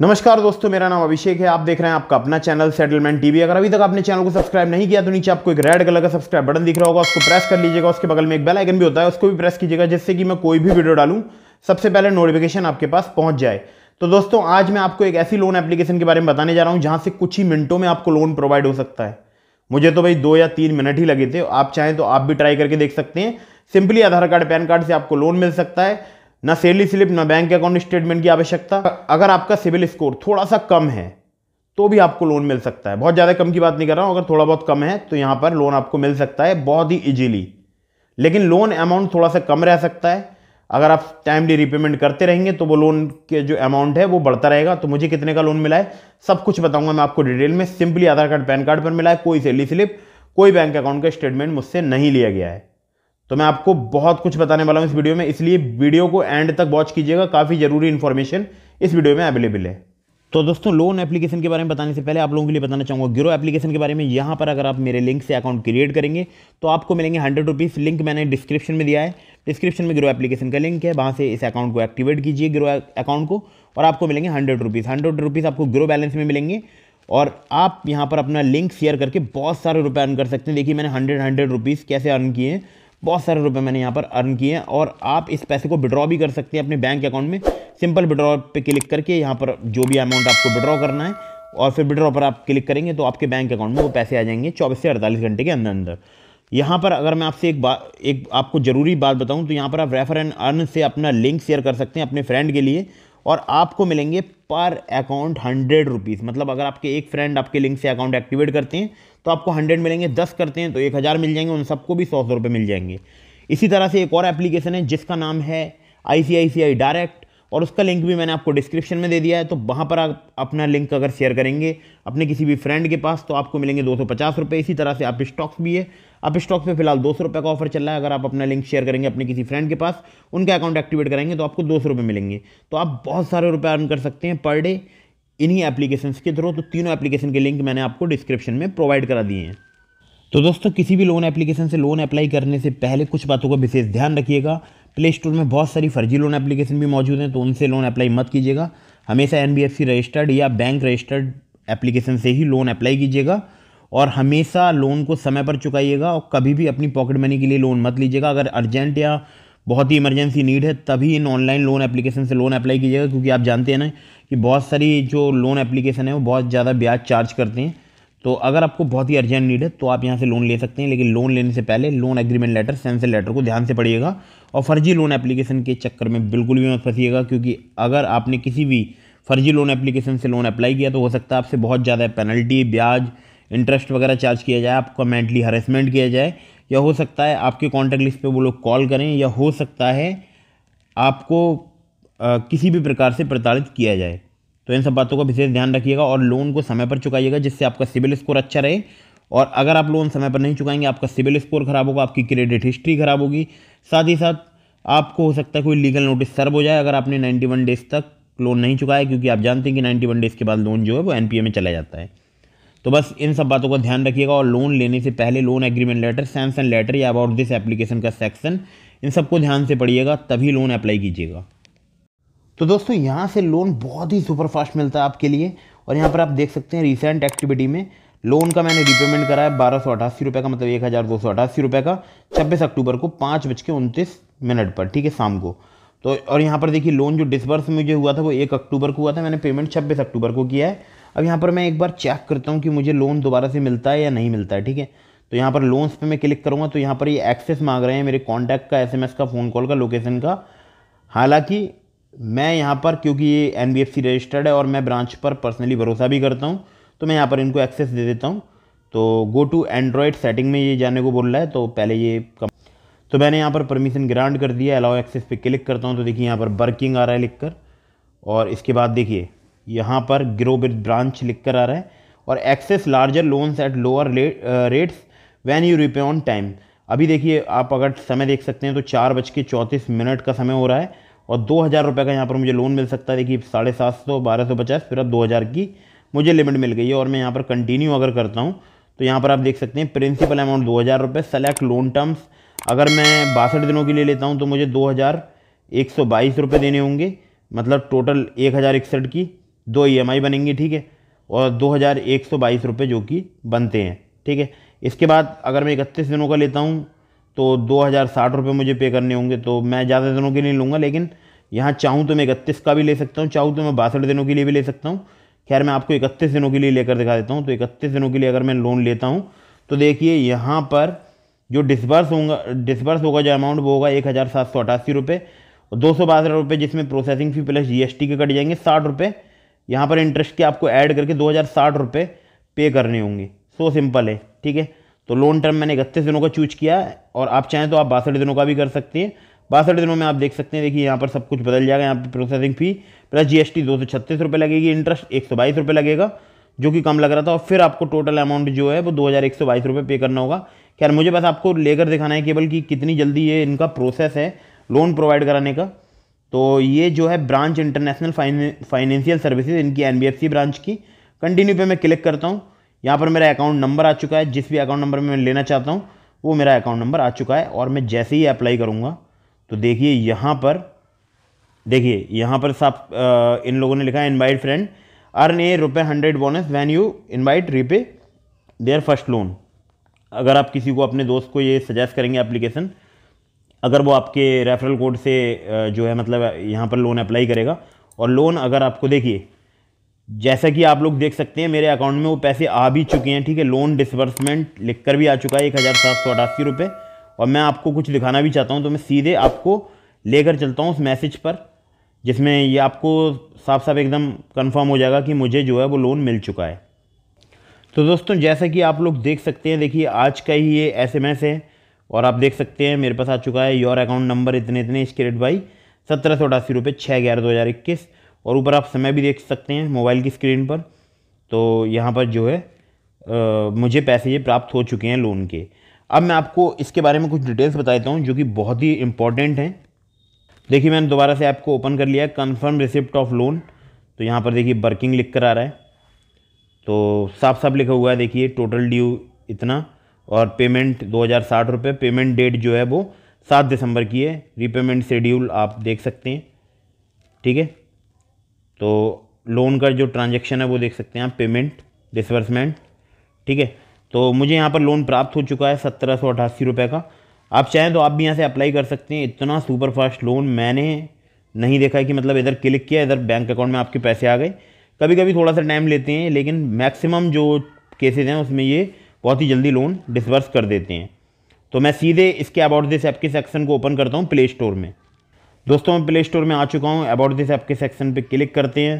नमस्कार दोस्तों मेरा नाम अभिषेक है आप देख रहे हैं आपका अपना चैनल सेटलमेंट टीवी अगर अभी तक आपने चैनल को सब्सक्राइब नहीं किया तो नीचे आपको एक रेड कलर का सब्सक्राइब बटन दिख रहा होगा उसको प्रेस कर लीजिएगा उसके बगल में एक बेल आइकन भी होता है उसको भी प्रेस कीजिएगा जिससे कि मैं कोई भी वीडियो डालू सबसे पहले नोटिफिकेशन आपके पास पहुंच जाए तो दोस्तों आज मैं आपको एक ऐसी लोन एप्लीकेशन के बारे में बताने जा रहा हूँ जहां से कुछ ही मिनटों में आपको लोन प्रोवाइड हो सकता है मुझे तो भाई दो या तीन मिनट ही लगे थे आप चाहें तो आप भी ट्राई करके देख सकते हैं simply Aadhaar card PAN card से आपको लोन मिल सकता है ना सेली स्लिप ना बैंक अकाउंट स्टेटमेंट की आवश्यकता अगर आपका सिविल स्कोर थोड़ा सा कम है तो भी आपको लोन मिल सकता है बहुत ज़्यादा कम की बात नहीं कर रहा हूँ अगर थोड़ा बहुत कम है तो यहाँ पर लोन आपको मिल सकता है बहुत ही ईजीली लेकिन लोन अमाउंट थोड़ा सा कम रह सकता है अगर आप टाइमली रिपेमेंट करते रहेंगे तो वो लोन के जो अमाउंट है वो बढ़ता रहेगा तो मुझे कितने का लोन मिला है सब कुछ बताऊंगा मैं आपको डिटेल में simply Aadhaar card PAN card पर मिला है कोई सेली स्लिप कोई बैंक अकाउंट का स्टेटमेंट मुझसे नहीं लिया गया है तो मैं आपको बहुत कुछ बताने वाला हूँ इस वीडियो में इसलिए वीडियो को एंड तक वॉच कीजिएगा काफ़ी ज़रूरी इन्फॉर्मेशन इस वीडियो में अवेलेबल है तो दोस्तों लोन एप्लीकेशन के बारे में बताने से पहले आप लोगों के लिए बताना चाहूँगा गिरो एप्लीकेशन के बारे में यहाँ पर अगर आप मेरे लिंक से अकाउंट क्रिएट करेंगे तो आपको मिलेंगे हंड्रेड रुपीज़ लिंक मैंने डिस्क्रिप्शन में दिया है डिस्क्रिप्शन में ग्रो एप्लीकेशन का लिंक है वहाँ से इस अकाउंट को एक्टिवेट कीजिए ग्रो अकाउंट को और आपको मिलेंगे हंड्रेड रुपीज़ हंड्रेड रुपीज़ आपको ग्रो बैलेंस में मिलेंगे और आप यहाँ पर अपना लिंक शेयर करके बहुत सारे रुपये अर्न कर सकते हैं देखिए मैंने हंड्रेड हंड्रेड रुपीज़ कैसे अर्न किए हैं बहुत सारे रुपए मैंने यहाँ पर अर्न किए हैं और आप इस पैसे को विड्रॉ भी कर सकते हैं अपने बैंक अकाउंट में सिंपल विड्रॉ पे क्लिक करके यहाँ पर जो भी अमाउंट आपको विड्रॉ करना है और फिर विड्रॉ पर आप क्लिक करेंगे तो आपके बैंक अकाउंट में वो पैसे आ जाएंगे चौबीस से अड़तालीस घंटे के अंदर अंदर यहाँ पर अगर मैं आपसे एक बात एक आपको ज़रूरी बात बताऊँ तो यहाँ पर आप रेफर एंड अर्न से अपना लिंक शेयर कर सकते हैं अपने फ्रेंड के लिए और आपको मिलेंगे पर अकाउंट हंड्रेड रुपीज़ मतलब अगर आपके एक फ्रेंड आपके लिंक से अकाउंट एक्टिवेट करते हैं तो आपको हंड्रेड मिलेंगे दस करते हैं तो एक हज़ार मिल जाएंगे उन सबको भी सौ सौ रुपये मिल जाएंगे इसी तरह से एक और एप्लीकेशन है जिसका नाम है आई डायरेक्ट और उसका लिंक भी मैंने आपको डिस्क्रिप्शन में दे दिया है तो वहाँ पर आप अपना लिंक अगर शेयर करेंगे अपने किसी भी फ्रेंड के पास तो आपको मिलेंगे दो सौ इसी तरह से आप स्टॉक्स भी है आप स्टॉक्स पे फिलहाल दो सौ का ऑफर चल रहा है अगर आप अपना लिंक शेयर करेंगे अपने किसी फ्रेंड के पास उनका अकाउंट एक्टिवेट करेंगे तो आपको दो सौ मिलेंगे तो आप बहुत सारे रुपये अर्न कर सकते हैं पर डे इन्हीं एप्लीकेशन के थ्रू तो तीनों एप्लीकेशन के लिंक मैंने आपको डिस्क्रिप्शन में प्रोवाइड करा दिए हैं तो दोस्तों किसी भी लोन एप्लीकेशन से लोन अप्लाई करने से पहले कुछ बातों का विशेष ध्यान रखिएगा प्ले स्टोर में बहुत सारी फर्जी लोन एप्लीकेशन भी मौजूद हैं तो उनसे लोन अप्लाई मत कीजिएगा हमेशा एन रजिस्टर्ड या बैंक रजिस्टर्ड एप्लीकेशन से ही लोन अप्लाई कीजिएगा और हमेशा लोन को समय पर चुकाइएगा और कभी भी अपनी पॉकेट मनी के लिए लोन मत लीजिएगा अगर अर्जेंट या बहुत ही इमरजेंसी नीड है तभी इन ऑनलाइन लोन एप्लीकेशन से लोन अप्लाई कीजिएगा क्योंकि आप जानते हैं ना कि बहुत सारी जो लोन एप्लीकेशन है वो बहुत ज़्यादा ब्याज चार्ज करते हैं तो अगर आपको बहुत ही अर्जेंट नीड है तो आप यहाँ से लोन ले सकते हैं लेकिन लोन लेने से पहले loan agreement letter sanction letter को ध्यान से पढ़िएगा और फर्जी लोन एप्लीकेशन के चक्कर में बिल्कुल भी मत फंसीएगा क्योंकि अगर आपने किसी भी फर्जी लोन एप्लीकेशन से लोन अप्लाई किया तो हो सकता है आपसे बहुत ज़्यादा पेनल्टी ब्याज इंटरेस्ट वगैरह चार्ज किया जाए आपका मेंटली हरेसमेंट किया जाए या हो सकता है आपके कॉन्टैक्ट लिस्ट पर वो लोग कॉल करें या हो सकता है आपको आ, किसी भी प्रकार से प्रताड़ित किया जाए तो इन सब बातों का विशेष ध्यान रखिएगा और लोन को समय पर चुकाइएगा जिससे आपका सिविल स्कोर अच्छा रहे और अगर आप लोन समय पर नहीं चुकाएंगे आपका सिविल स्कोर खराब होगा आपकी क्रेडिट हिस्ट्री खराब होगी साथ ही साथ आपको हो सकता है कोई लीगल नोटिस सर्व हो जाए अगर आपने नाइन्टी वन डेज़ तक लोन नहीं चुकाया क्योंकि आप जानते हैं कि नाइन्टी वन डेज़ के बाद लोन जो है वो एन में चला जाता है तो बस इन सब बातों का ध्यान रखिएगा और लोन लेने से पहले loan agreement letter sanction letter या अबाउट दिस एप्लीकेशन का सेक्शन इन सबको ध्यान से पढ़िएगा तभी लोन अप्लाई कीजिएगा तो दोस्तों यहाँ से लोन बहुत ही सुपरफास्ट मिलता है आपके लिए और यहाँ पर आप देख सकते हैं रिसेंट एक्टिविटी में लोन का मैंने रिपेमेंट करा है बारह सौ अठासी रुपये का मतलब एक हज़ार दो सौ अठासी रुपये का छब्बीस अक्टूबर को पाँच बज के उनतीस मिनट पर ठीक है शाम को तो और यहाँ पर देखिए लोन जो डिसबर्स मुझे हुआ था वो एक अक्टूबर को हुआ था मैंने पेमेंट छब्बीस अक्टूबर को किया है अब यहाँ पर मैं एक बार चेक करता हूँ कि मुझे लोन दोबारा से मिलता है या नहीं मिलता है ठीक है तो यहाँ पर लोन्स पे मैं क्लिक करूँगा तो यहाँ पर ये एक्सेस मांग रहे हैं मेरे कॉन्टैक्ट का एस का फ़ोन कॉल का लोकेशन का हालाँकि मैं यहाँ पर क्योंकि ये एन रजिस्टर्ड है और मैं ब्रांच पर पर्सनली भरोसा भी करता हूँ तो मैं यहाँ पर इनको एक्सेस दे देता हूँ तो गो टू एंड्रॉयड सेटिंग में ये जाने को बोल रहा है तो पहले ये कम तो मैंने यहाँ पर परमिशन ग्रांट कर दिया अलाउ एक्सेस पे क्लिक करता हूँ तो देखिए यहाँ पर बर्किंग आ रहा है लिख कर और इसके बाद देखिए यहाँ पर ग्रो विद ब्रांच लिख कर आ रहा है और access larger loans at lower rates when you repay on time अभी देखिए आप अगर समय देख सकते हैं तो चार बज के चौंतीस मिनट का समय हो रहा है और दो हज़ार रुपये का यहाँ पर मुझे लोन मिल सकता है देखिए साढ़े सात सौ बारह सौ पचास फिर अब दो हज़ार की मुझे लिमिट मिल गई है और मैं यहाँ पर कंटिन्यू अगर करता हूँ तो यहाँ पर आप देख सकते हैं प्रिंसिपल अमाउंट दो हज़ार रुपये सेलेक्ट लोन टर्म्स अगर मैं बासठ दिनों के लिए लेता हूँ तो मुझे दो हज़ार एक सौ बाईस रुपये देने होंगे मतलब टोटल एक हज़ार इकसठ की दो ई e बनेंगी ठीक है और दो हज़ार एक सौ बाईस रुपये जो कि बनते हैं ठीक है इसके बाद अगर मैं इकतीस दिनों का लेता हूँ तो दो हज़ार साठ रुपये मुझे पे करने होंगे तो मैं ज़्यादा दिनों के लिए लूँगा लेकिन यहाँ चाहूँ तो मैं इकतीस का भी ले सकता हूँ चाहूँ तो मैं बासठ दिनों के लिए भी ले सकता हूँ खैर मैं आपको इकतीस दिनों के लिए लेकर दिखा देता हूँ तो इकतीस दिनों के लिए अगर मैं लोन लेता हूँ तो देखिए यहाँ पर जो डिसबर्स होगा डिसबर्स होगा जो अमाउंट वो होगा एक हज़ार सात सौ अठासी रुपये दो सौ बासठ रुपये जिसमें प्रोसेसिंग फ़ी प्लस टी के कट जाएंगे साठ रुपये यहाँ पर इंटरेस्ट के आपको ऐड करके दो हज़ार साठ रुपये पे करने होंगे सो सिंपल है ठीक है तो लोन टर्म मैंने इकतीस दिनों का चूज किया है और आप चाहें तो आप बासठ दिनों का भी कर सकते हैं बासठ दिनों में आप देख सकते हैं देखिए यहाँ पर सब कुछ बदल जाएगा यहाँ पर processing fee plus G S T दो सौ छत्तीस रुपये लगेगी इंटरेस्ट एक सौ बाईस रुपये लगेगा जो कि कम लग रहा था और फिर आपको टोटल अमाउंट जो है वो दो हज़ार एक सौ बाईस रुपये पे करना होगा खैर मुझे बस आपको लेकर दिखाना है केवल कि कितनी जल्दी ये इनका प्रोसेस है लोन प्रोवाइड कराने का तो ये जो है ब्रांच इंटरनेशनल फाइनेंशियल सर्विसेज इनकी एन ब्रांच की कंटिन्यू पे मैं क्लिक करता हूँ यहाँ पर मेरा अकाउंट नंबर आ चुका है जिस भी अकाउंट नंबर में मैं लेना चाहता हूँ वो मेरा अकाउंट नंबर आ चुका है और मैं जैसे ही अप्लाई करूँगा तो देखिए यहाँ पर देखिए यहाँ पर साफ इन लोगों ने लिखा है इन्वाइट फ्रेंड अर्न ए रुपये hundred bonus when you invite repay their first loan अगर आप किसी को अपने दोस्त को ये सजेस्ट करेंगे एप्लीकेशन अगर वो आपके रेफरल कोड से जो है मतलब यहाँ पर लोन अप्लाई करेगा और लोन अगर आपको देखिए जैसा कि आप लोग देख सकते हैं मेरे अकाउंट में वो पैसे आ भी चुके हैं ठीक है लोन डिसबर्समेंट लिख कर भी आ चुका है एक हज़ार सात सौ अठासी रुपये और मैं आपको कुछ दिखाना भी चाहता हूँ तो मैं सीधे आपको लेकर चलता हूँ उस मैसेज पर जिसमें ये आपको साफ साफ एकदम कंफर्म हो जाएगा कि मुझे जो है वो लोन मिल चुका है तो दोस्तों जैसा कि आप लोग देख सकते हैं देखिए आज का ही ये एस है और आप देख सकते हैं मेरे पास आ चुका है योर अकाउंट नंबर इतने इतने इसके रेट भाई सत्रह सौ अठासी रुपये छः ग्यारह दो हज़ार इक्कीस और ऊपर आप समय भी देख सकते हैं मोबाइल की स्क्रीन पर तो यहाँ पर जो है आ, मुझे पैसे ये प्राप्त हो चुके हैं लोन के अब मैं आपको इसके बारे में कुछ डिटेल्स बता देता हूँ जो कि बहुत ही इंपॉर्टेंट हैं देखिए मैंने दोबारा से आपको ओपन कर लिया है कन्फर्म रिसिप्ट ऑफ लोन तो यहाँ पर देखिए वर्किंग लिख कर आ रहा है तो साफ साफ लिखा हुआ है देखिए टोटल ड्यू इतना और पेमेंट दो हज़ार साठ रुपये पेमेंट डेट जो है वो सात दिसंबर की है रीपेमेंट शेड्यूल आप देख सकते हैं ठीक है तो लोन का जो ट्रांजेक्शन है वो देख सकते हैं आप पेमेंट डिसबर्समेंट ठीक है तो मुझे यहाँ पर लोन प्राप्त हो चुका है सत्रह सौ अठासी रुपये का आप चाहें तो आप भी यहाँ से अप्लाई कर सकते हैं इतना सुपर फास्ट लोन मैंने नहीं देखा है कि मतलब इधर क्लिक किया इधर बैंक अकाउंट में आपके पैसे आ गए कभी कभी थोड़ा सा टाइम लेते हैं लेकिन मैक्सिमम जो केसेज हैं उसमें ये बहुत ही जल्दी लोन डिसबर्स कर देते हैं तो मैं सीधे इसके अबाउट दिस ऐप के सेक्शन को ओपन करता हूँ प्ले स्टोर में दोस्तों मैं प्ले स्टोर में आ चुका हूँ अबाउट दिस ऐप के सेक्शन पे क्लिक करते हैं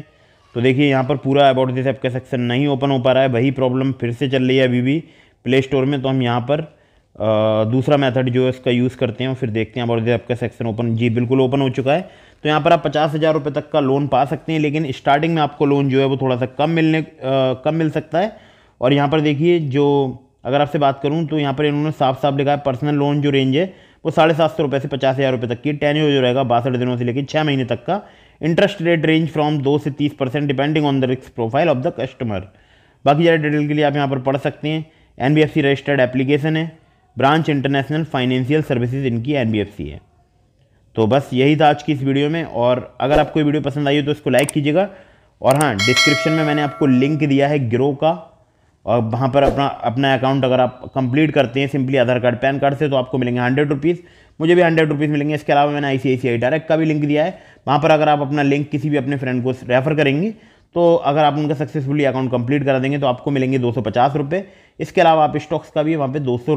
तो देखिए यहाँ पर पूरा अबाउट दिस ऐप का सेक्शन नहीं ओपन हो पा रहा है वही प्रॉब्लम फिर से चल रही है अभी भी प्ले स्टोर में तो हम यहाँ पर आ, दूसरा मेथड जो है उसका यूज़ करते हैं और फिर देखते हैं अबाउट दिस ऐप का सेक्शन ओपन जी बिल्कुल ओपन हो चुका है तो यहाँ पर आप पचास हज़ार रुपये तक का लोन पा सकते हैं लेकिन स्टार्टिंग में आपको लोन जो है वो थोड़ा सा कम मिलने कम मिल सकता है और यहाँ पर देखिए जो अगर आपसे बात करूँ तो यहाँ पर इन्होंने साफ साफ लिखा है पर्सनल लोन जो रेंज है वो साढ़े सात सौ रुपये से पचास हज़ार रुपये तक की टेन जो रहेगा बासठ दिनों से लेकर छः महीने तक का इंटरेस्ट रेट रेंज फ्रॉम दो से तीस percent depending on the risk profile of the customer बाकी ज़्यादा डिटेल के लिए आप यहाँ पर पढ़ सकते हैं N B F C registered application है ब्रांच इंटरनेशनल फाइनेंशियल सर्विसेज इनकी एन बी एफ सी है तो बस यही था आज की इस वीडियो में और अगर आपको ये वीडियो पसंद आई हो तो इसको लाइक कीजिएगा और हाँ डिस्क्रिप्शन में मैंने आपको लिंक दिया है ग्रो का और वहाँ पर अपना अपना अकाउंट अगर आप कंप्लीट करते हैं simply Aadhaar card PAN card से तो आपको मिलेंगे हंड्रेड रुपीज़ मुझे भी हंड्रेड रुपीज़ मिलेंगे इसके अलावा मैंने आई सी डायरेक्ट का भी लिंक दिया है वहाँ पर अगर आप अपना लिंक किसी भी अपने फ्रेंड को रेफ़र करेंगे तो अगर आप उनका सक्सेसफुली अकाउंट कंप्लीट करा देंगे तो आपको मिलेंगे दो सौ इसके अलावा आप स्टॉक्स का भी वहाँ पर दो सौ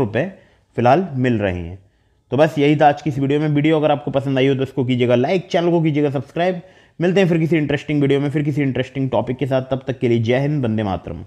फ़िलहाल मिल रहे हैं तो बस यही था आज की इस वीडियो में वीडियो अगर आपको पसंद आई हो तो इसको कीजिएगा लाइक चैनल को कीजिएगा सब्सक्राइब मिलते हैं फिर किसी इंटरेस्टिंग वीडियो में फिर किसी इंटरेस्टिंग टॉपिक के साथ तब तक के लिए जय हिंद बंदे मातरम